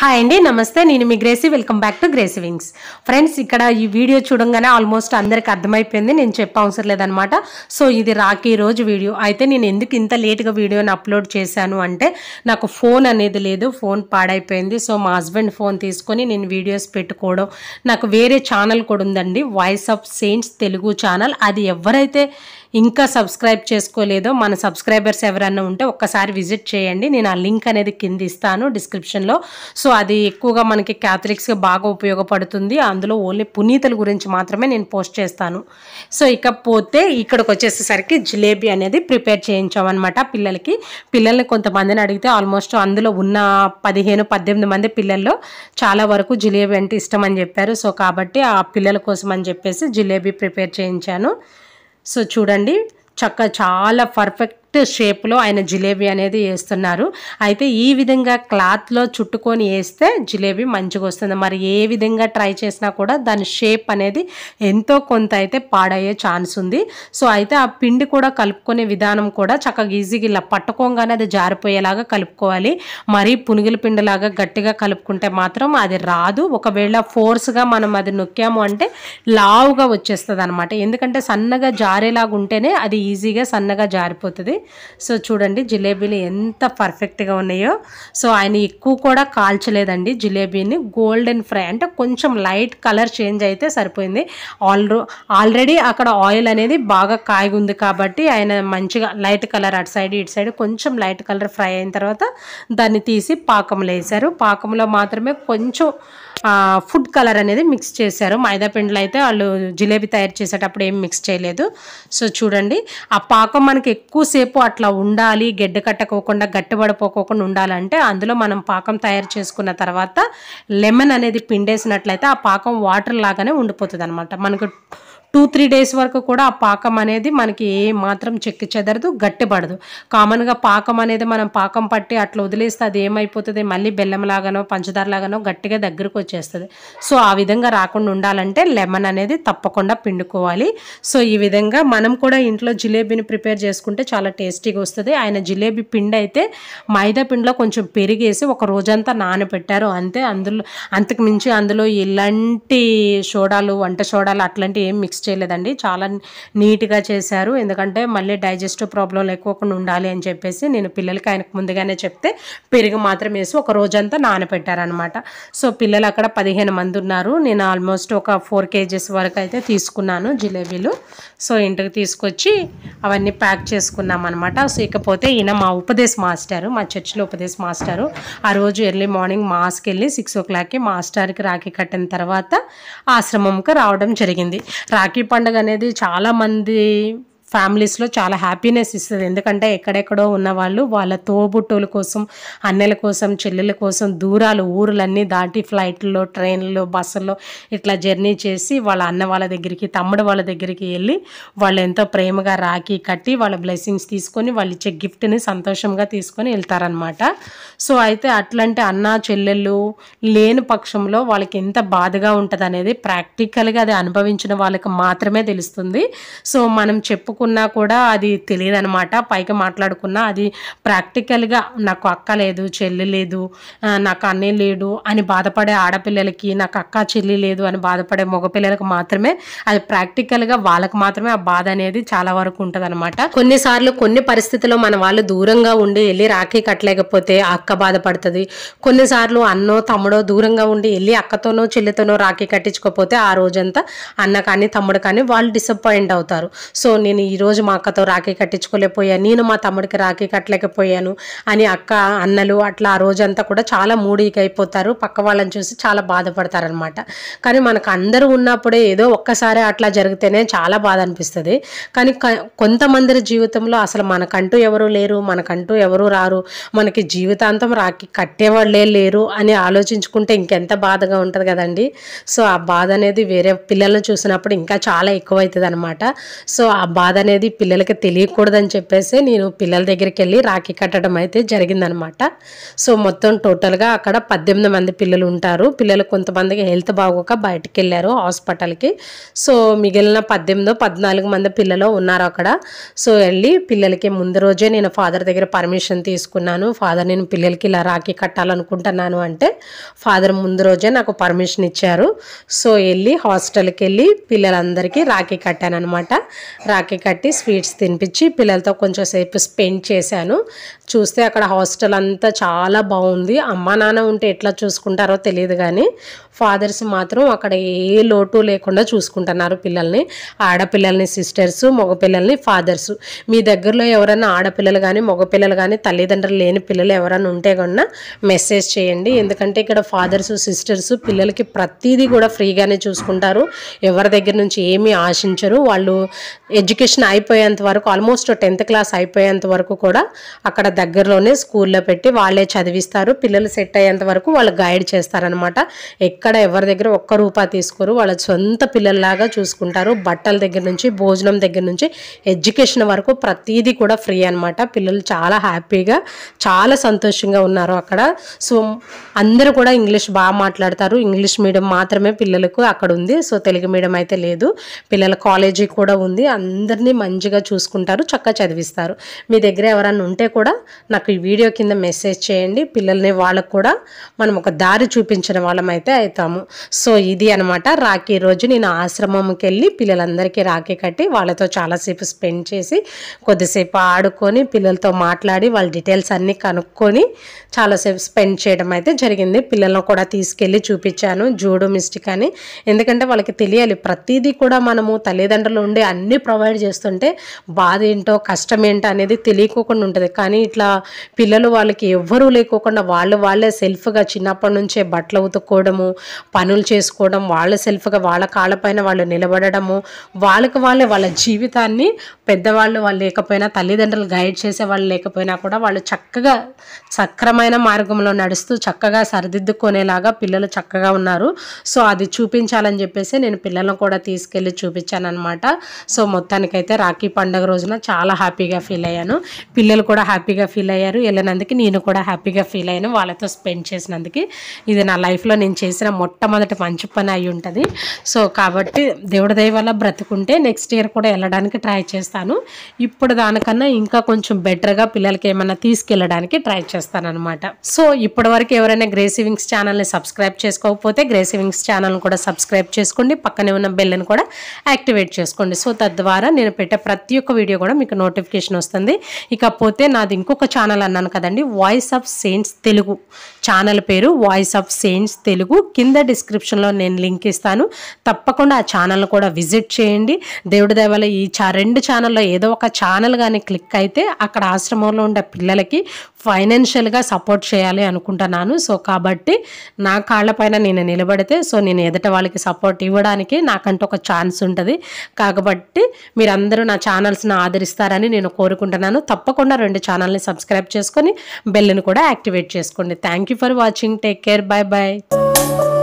hi అండి నమస్తే నేను మీ Gracie welcome back to Gracie wings friends ఇక్కడ ఈ వీడియో చూడంగానే ఆల్మోస్ట్ అందరికి అర్థమైపోయింది నేను చెప్పే అవసరం లేదనమాట సో ఇది రాఖీ రోజు వీడియో అయితే నేను ఎందుకు ఇంత లేట్గా వీడియోని అప్లోడ్ చేశాను అంటే నాకు ఫోన్ అనేది లేదు ఫోన్ పాడైపోయింది సో మా హస్బెండ్ ఫోన్ తీసుకొని నేను వీడియోస్ పెట్టుకోవడం నాకు వేరే ఛానల్ కూడా ఉందండి voice of saints Telugu channel అది ఎవరైతే ఇంకా సబ్స్క్రైబ్ చేసుకోలేదో మన సబ్స్క్రైబర్స్ ఎవరన్నా ఉంటే ఒక్కసారి విజిట్ చేయండి నేను ఆ లింక్ అనేది కింద ఇస్తాను డిస్క్రిప్షన్లో సో అది ఎక్కువగా మనకి క్యాథలిక్స్గా బాగా ఉపయోగపడుతుంది అందులో ఓన్లీ పునీతల గురించి మాత్రమే నేను పోస్ట్ చేస్తాను సో ఇకపోతే ఇక్కడికి వచ్చేసేసరికి జిలేబీ అనేది ప్రిపేర్ చేయించామన్నమాట పిల్లలకి పిల్లల్ని కొంతమందిని అడిగితే ఆల్మోస్ట్ అందులో ఉన్న పదిహేను పద్దెనిమిది మంది పిల్లల్లో చాలా వరకు జిలేబీ అంటే ఇష్టం అని చెప్పారు సో కాబట్టి ఆ పిల్లల కోసం అని చెప్పేసి జిలేబీ ప్రిపేర్ చేయించాను సో చూడండి చక్క చాలా పర్ఫెక్ట్ కరెక్ట్ షేప్లో ఆయన జిలేబీ అనేది వేస్తున్నారు అయితే ఈ విధంగా క్లాత్లో చుట్టుకొని వేస్తే జిలేబీ మంచిగా వస్తుంది మరి ఏ విధంగా ట్రై చేసినా కూడా దాని షేప్ అనేది ఎంతో కొంత అయితే పాడయ్యే ఛాన్స్ ఉంది సో అయితే ఆ పిండి కూడా కలుపుకునే విధానం కూడా చక్కగా ఈజీగా ఇలా పట్టుకోగానే అది జారిపోయేలాగా కలుపుకోవాలి మరీ పునుగుల పిండిలాగా గట్టిగా కలుపుకుంటే మాత్రం అది రాదు ఒకవేళ ఫోర్స్గా మనం అది నొక్కాము అంటే లావుగా వచ్చేస్తుంది ఎందుకంటే సన్నగా జారేలాగా ఉంటేనే అది ఈజీగా సన్నగా జారిపోతుంది సో చూడండి జిలేబీలు ఎంత పర్ఫెక్ట్గా ఉన్నాయో సో ఆయన ఎక్కువ కూడా కాల్చలేదండి జిలేబీని గోల్డెన్ ఫ్రై అంటే కొంచెం లైట్ కలర్ చేంజ్ అయితే సరిపోయింది ఆల్రో ఆల్రెడీ అక్కడ ఆయిల్ అనేది బాగా కాయగుంది కాబట్టి ఆయన మంచిగా లైట్ కలర్ అటు సైడ్ ఇటు సైడ్ కొంచెం లైట్ కలర్ ఫ్రై అయిన తర్వాత దాన్ని తీసి పాకంలో వేసారు పాకంలో మాత్రమే కొంచెం ఫుడ్ కలర్ అనేది మిక్స్ చేశారు మైదా పిండిలో అయితే వాళ్ళు జిలేబీ తయారు చేసేటప్పుడు ఏం మిక్స్ చేయలేదు సో చూడండి ఆ పాకం మనకి ఎక్కువసేపు అట్లా ఉండాలి గడ్డ కట్టకోకుండా గట్టుబడిపోకోకుండా ఉండాలంటే అందులో మనం పాకం తయారు చేసుకున్న తర్వాత లెమన్ అనేది పిండేసినట్లయితే ఆ పాకం వాటర్ లాగానే ఉండిపోతుంది అనమాట మనకు టూ త్రీ డేస్ వరకు కూడా ఆ పాకం అనేది మనకి ఏ మాత్రం చెక్కి చెదరదు గట్టిపడదు కామన్గా పాకం అనేది మనం పాకం పట్టి అట్లా వదిలేస్తే అది ఏమైపోతుంది మళ్ళీ బెల్లంలాగానో పంచదారలాగానో గట్టిగా దగ్గరకు వచ్చేస్తుంది సో ఆ విధంగా రాకుండా ఉండాలంటే లెమన్ అనేది తప్పకుండా పిండుకోవాలి సో ఈ విధంగా మనం కూడా ఇంట్లో జిలేబీని ప్రిపేర్ చేసుకుంటే చాలా టేస్టీగా వస్తుంది ఆయన జిలేబీ పిండి అయితే మైదా పిండిలో కొంచెం పెరిగేసి ఒక రోజంతా నానబెట్టారు అంతే అందులో అంతకు మించి అందులో ఎలాంటి సోడాలు వంట సోడాలు అట్లాంటివి ఏం మిక్స్ చేయలేదండి చాలా నీట్గా చేశారు ఎందుకంటే మళ్ళీ డైజెస్టివ్ ప్రాబ్లం లేకోకుండా ఉండాలి అని చెప్పేసి నేను పిల్లలకి ఆయనకు ముందుగానే చెప్తే పెరుగు మాత్రం వేసి ఒక రోజంతా నానపెట్టారనమాట సో పిల్లలు అక్కడ పదిహేను మంది ఉన్నారు నేను ఆల్మోస్ట్ ఒక ఫోర్ కేజీస్ వరకు అయితే తీసుకున్నాను జిలేబీలు సో ఇంటికి తీసుకొచ్చి అవన్నీ ప్యాక్ చేసుకున్నాం అనమాట సో ఇకపోతే ఈయన మా ఉపదేశ మాస్టారు మా చర్చిలో ఉపదేశ మాస్టారు ఆ రోజు ఎర్లీ మార్నింగ్ మాస్కి వెళ్ళి సిక్స్ ఓ క్లాక్కి మాస్టార్కి రాఖీ కట్టిన తర్వాత ఆశ్రమంకి రావడం జరిగింది రాఖీ పండుగ అనేది చాలామంది ఫ్యామిలీస్లో చాలా హ్యాపీనెస్ ఇస్తుంది ఎందుకంటే ఎక్కడెక్కడో ఉన్న వాళ్ళు వాళ్ళ తోబుట్టుల కోసం అన్నెల కోసం చెల్లెల కోసం దూరాలు ఊర్లన్నీ దాటి ఫ్లైట్లో ట్రైన్లో బస్సుల్లో ఇట్లా జర్నీ చేసి వాళ్ళ అన్న వాళ్ళ దగ్గరికి తమ్ముడు వాళ్ళ దగ్గరికి వెళ్ళి వాళ్ళు ఎంతో ప్రేమగా రాఖీ కట్టి వాళ్ళ బ్లెస్సింగ్స్ తీసుకొని వాళ్ళు ఇచ్చే గిఫ్ట్ని సంతోషంగా తీసుకొని వెళ్తారనమాట సో అయితే అట్లాంటి అన్న చెల్లెళ్ళు లేని పక్షంలో వాళ్ళకి ఎంత బాధగా ఉంటుంది అనేది ప్రాక్టికల్గా అది అనుభవించిన వాళ్ళకి మాత్రమే తెలుస్తుంది సో మనం చెప్పుకో అనుకున్నా కూడా అది తెలియదు అనమాట పైకి మాట్లాడుకున్నా అది ప్రాక్టికల్గా నాకు అక్క లేదు చెల్లి లేదు నాకు అన్నీ లేడు అని బాధపడే ఆడపిల్లలకి నాకు అక్క చెల్లి లేదు అని బాధపడే మగపిల్లలకు మాత్రమే అది ప్రాక్టికల్గా వాళ్ళకి మాత్రమే ఆ బాధ అనేది చాలా వరకు ఉంటుంది అనమాట కొన్నిసార్లు కొన్ని పరిస్థితుల్లో మన వాళ్ళు దూరంగా ఉండి వెళ్ళి రాఖీ కట్టలేకపోతే అక్క బాధపడుతుంది కొన్నిసార్లు అన్నో తమ్ముడో దూరంగా ఉండి వెళ్ళి అక్కతోనో చెల్లితోనో రాఖీ కట్టించుకోకపోతే ఆ రోజంతా అన్న కానీ తమ్ముడు కానీ వాళ్ళు డిసప్పాయింట్ అవుతారు సో నేను ఈరోజు మా అక్కతో రాఖీ కట్టించుకోలేకపోయా నేను మా తమ్ముడికి రాఖీ కట్టలేకపోయాను అని అక్క అన్నలు అట్లా ఆ రోజంతా కూడా చాలా మూడీకి అయిపోతారు పక్క వాళ్ళని చూసి చాలా బాధపడతారనమాట కానీ మనకు అందరూ ఉన్నప్పుడే ఏదో ఒక్కసారి అట్లా జరిగితేనే చాలా బాధ అనిపిస్తుంది కానీ కొంతమంది జీవితంలో అసలు మనకంటూ ఎవరు లేరు మనకంటూ ఎవరు రారు మనకి జీవితాంతం రాఖీ కట్టేవాళ్ళే లేరు అని ఆలోచించుకుంటే ఇంకెంత బాధగా ఉంటుంది కదండి సో ఆ బాధ అనేది వేరే పిల్లలను చూసినప్పుడు ఇంకా చాలా ఎక్కువ అవుతుంది అనమాట సో ఆ బాధ కాదనేది పిల్లలకి తెలియకూడదని చెప్పేసి నేను పిల్లల దగ్గరికి వెళ్ళి రాఖీ కట్టడం అయితే జరిగిందనమాట సో మొత్తం టోటల్గా అక్కడ పద్దెనిమిది మంది పిల్లలు ఉంటారు పిల్లలు కొంతమందికి హెల్త్ బాగోక బయటకు వెళ్ళారు హాస్పిటల్కి సో మిగిలిన పద్దెనిమిదో పద్నాలుగు మంది పిల్లలు ఉన్నారు అక్కడ సో వెళ్ళి పిల్లలకి ముందు రోజే నేను ఫాదర్ దగ్గర పర్మిషన్ తీసుకున్నాను ఫాదర్ నేను పిల్లలకి ఇలా రాఖీ కట్టాలనుకుంటున్నాను అంటే ఫాదర్ ముందు రోజే నాకు పర్మిషన్ ఇచ్చారు సో వెళ్ళి హాస్టల్కి వెళ్ళి పిల్లలందరికీ రాఖీ కట్టాను అనమాట రాఖీ కట్టి స్వీట్స్ తినిపించి పిల్లలతో కొంచెం సేపు స్పెండ్ చేశాను చూస్తే అక్కడ హాస్టల్ అంతా చాలా బాగుంది అమ్మ నాన్న ఉంటే ఎట్లా చూసుకుంటారో తెలియదు కానీ ఫాదర్స్ మాత్రం అక్కడ ఏ లోటు లేకుండా చూసుకుంటున్నారు పిల్లల్ని ఆడపిల్లల్ని సిస్టర్స్ మగపిల్లల్ని ఫాదర్స్ మీ దగ్గరలో ఎవరైనా ఆడపిల్లలు కానీ మగపిల్లలు కానీ తల్లిదండ్రులు లేని పిల్లలు ఎవరైనా ఉంటే కన్నా మెసేజ్ చేయండి ఎందుకంటే ఇక్కడ ఫాదర్స్ సిస్టర్స్ పిల్లలకి ప్రతిదీ కూడా ఫ్రీగానే చూసుకుంటారు ఎవరి దగ్గర నుంచి ఏమీ ఆశించరు వాళ్ళు ఎడ్యుకేషన్ అడ్మిషన్ అయిపోయేంత వరకు ఆల్మోస్ట్ టెన్త్ క్లాస్ అయిపోయేంత వరకు కూడా అక్కడ దగ్గరలోనే స్కూల్లో పెట్టి వాళ్ళే చదివిస్తారు పిల్లలు సెట్ అయ్యేంత వరకు వాళ్ళు గైడ్ చేస్తారనమాట ఎక్కడ ఎవరి దగ్గర ఒక్క రూపాయి తీసుకోరు వాళ్ళ సొంత పిల్లల్లాగా చూసుకుంటారు బట్టల దగ్గర నుంచి భోజనం దగ్గర నుంచి ఎడ్యుకేషన్ వరకు ప్రతీదీ కూడా ఫ్రీ అనమాట పిల్లలు చాలా హ్యాపీగా చాలా సంతోషంగా ఉన్నారు అక్కడ సో అందరూ కూడా ఇంగ్లీష్ బాగా మాట్లాడతారు ఇంగ్లీష్ మీడియం మాత్రమే పిల్లలకు అక్కడ ఉంది సో తెలుగు మీడియం అయితే లేదు పిల్లల కాలేజీ కూడా ఉంది అందరి అందరినీ మంచిగా చూసుకుంటారు చక్కగా చదివిస్తారు మీ దగ్గర ఎవరన్నా ఉంటే కూడా నాకు ఈ వీడియో కింద మెసేజ్ చేయండి పిల్లల్ని వాళ్ళకు కూడా మనం ఒక దారి చూపించిన వాళ్ళం అయితే అవుతాము సో ఇది అనమాట రాఖీ రోజు నేను ఆశ్రమంకి వెళ్ళి పిల్లలందరికీ రాఖీ కట్టి వాళ్ళతో చాలాసేపు స్పెండ్ చేసి కొద్దిసేపు ఆడుకొని పిల్లలతో మాట్లాడి వాళ్ళ డీటెయిల్స్ అన్నీ కనుక్కొని చాలాసేపు స్పెండ్ చేయడం అయితే జరిగింది పిల్లలను కూడా తీసుకెళ్ళి చూపించాను జూడో మిస్టిక్ అని ఎందుకంటే వాళ్ళకి తెలియాలి ప్రతిదీ కూడా మనము తల్లిదండ్రులు ఉండి అన్నీ ప్రొవైడ్ చేస్తాం చేస్తుంటే బాధ ఏంటో కష్టం ఏంటో అనేది తెలియకోకుండా ఉంటుంది కానీ ఇట్లా పిల్లలు వాళ్ళకి ఎవ్వరూ లేకోకుండా వాళ్ళు వాళ్ళే సెల్ఫ్గా చిన్నప్పటి నుంచే బట్టలు ఉతుక్కోవడము పనులు చేసుకోవడం వాళ్ళ సెల్ఫ్గా వాళ్ళ కాళ్ళపైన వాళ్ళు నిలబడము వాళ్ళకి వాళ్ళే వాళ్ళ జీవితాన్ని పెద్దవాళ్ళు వాళ్ళు లేకపోయినా తల్లిదండ్రులు గైడ్ చేసే వాళ్ళు లేకపోయినా కూడా వాళ్ళు చక్కగా సక్రమైన మార్గంలో నడుస్తూ చక్కగా సరిదిద్దుకునేలాగా పిల్లలు చక్కగా ఉన్నారు సో అది చూపించాలని చెప్పేసి నేను పిల్లలను కూడా తీసుకెళ్ళి చూపించాను అనమాట సో మొత్తానికైతే నేనైతే రాఖీ పండుగ రోజున చాలా హ్యాపీగా ఫీల్ అయ్యాను పిల్లలు కూడా హ్యాపీగా ఫీల్ అయ్యారు వెళ్ళినందుకు నేను కూడా హ్యాపీగా ఫీల్ అయ్యాను వాళ్ళతో స్పెండ్ చేసినందుకు ఇది నా లైఫ్లో నేను చేసిన మొట్టమొదటి మంచి పని అయి ఉంటుంది సో కాబట్టి దేవుడి దయ వల్ల బ్రతుకుంటే నెక్స్ట్ ఇయర్ కూడా వెళ్ళడానికి ట్రై చేస్తాను ఇప్పుడు దానికన్నా ఇంకా కొంచెం బెటర్గా పిల్లలకి ఏమైనా తీసుకెళ్ళడానికి ట్రై చేస్తాను అనమాట సో ఇప్పటి వరకు ఎవరైనా గ్రేసివింగ్స్ ఛానల్ని సబ్స్క్రైబ్ చేసుకోకపోతే గ్రేసివింగ్స్ ఛానల్ని కూడా సబ్స్క్రైబ్ చేసుకోండి పక్కనే ఉన్న బెల్ని కూడా యాక్టివేట్ చేసుకోండి సో తద్వారా నేను పెట్టే ప్రతి ఒక్క వీడియో కూడా మీకు నోటిఫికేషన్ వస్తుంది ఇకపోతే నాది ఇంకొక ఛానల్ అన్నాను కదండి voice of saints Telugu channel పేరు వాయిస్ ఆఫ్ సెయింట్స్ తెలుగు కింద డిస్క్రిప్షన్లో నేను లింక్ ఇస్తాను తప్పకుండా ఆ ఛానల్ కూడా విజిట్ చేయండి దేవుడి దేవాల ఈ చా రెండు ఛానల్లో ఏదో ఒక ఛానల్ కానీ క్లిక్ అయితే అక్కడ ఆశ్రమంలో ఉండే పిల్లలకి ఫైనాన్షియల్గా సపోర్ట్ చేయాలి అనుకుంటున్నాను సో కాబట్టి నా కాళ్ళపైన నేను నిలబడితే సో నేను ఎదుట వాళ్ళకి సపోర్ట్ ఇవ్వడానికి నాకంటూ ఒక ఛాన్స్ ఉంటుంది కాబట్టి మీరు మీరందరూ నా ఛానల్స్ని ఆదరిస్తారని నేను కోరుకుంటున్నాను తప్పకుండా రెండు ఛానల్ని సబ్స్క్రైబ్ చేసుకొని బెల్ని కూడా యాక్టివేట్ చేసుకోండి thank for watching take care bye bye